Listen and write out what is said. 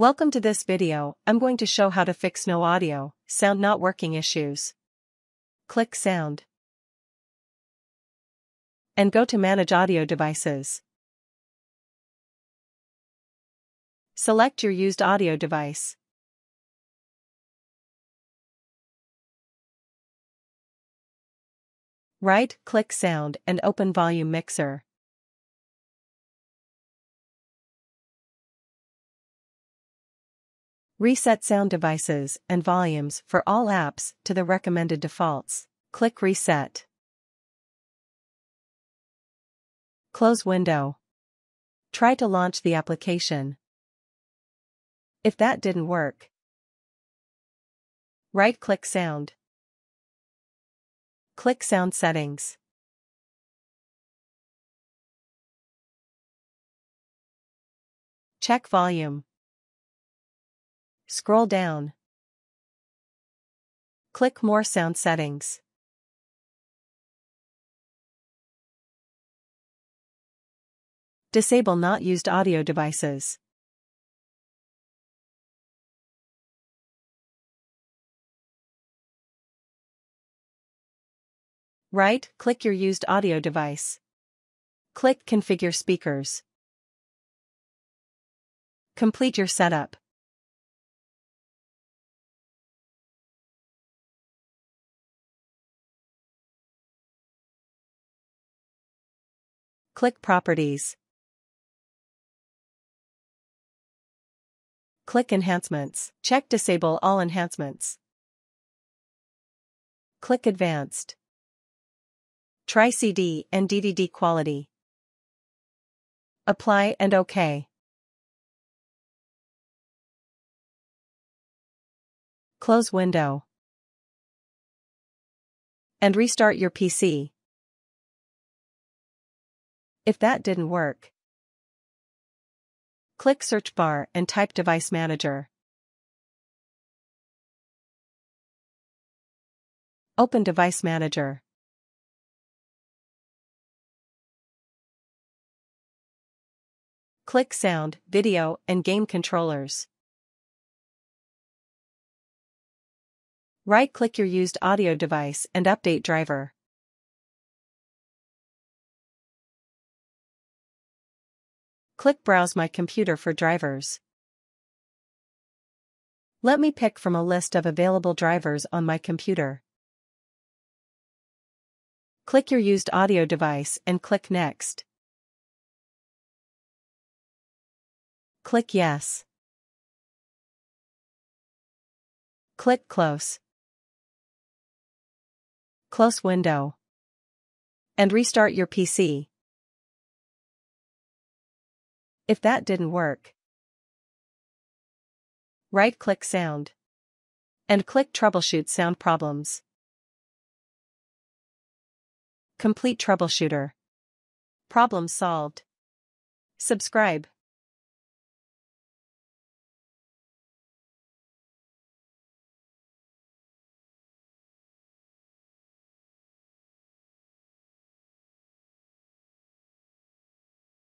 Welcome to this video, I'm going to show how to fix no audio, sound not working issues. Click sound. And go to manage audio devices. Select your used audio device. Right-click sound and open volume mixer. Reset sound devices and volumes for all apps to the recommended defaults. Click Reset. Close window. Try to launch the application. If that didn't work, right-click Sound. Click Sound Settings. Check volume. Scroll down. Click More Sound Settings. Disable not used audio devices. Right, click your used audio device. Click Configure Speakers. Complete your setup. Click Properties. Click Enhancements. Check Disable all enhancements. Click Advanced. Try CD and DVD quality. Apply and OK. Close window. And restart your PC. If that didn't work, click search bar and type device manager. Open device manager. Click sound, video, and game controllers. Right-click your used audio device and update driver. Click Browse my computer for drivers. Let me pick from a list of available drivers on my computer. Click your used audio device and click Next. Click Yes. Click Close. Close window. And restart your PC. If that didn't work, right-click Sound and click Troubleshoot Sound Problems. Complete Troubleshooter. Problem solved. Subscribe.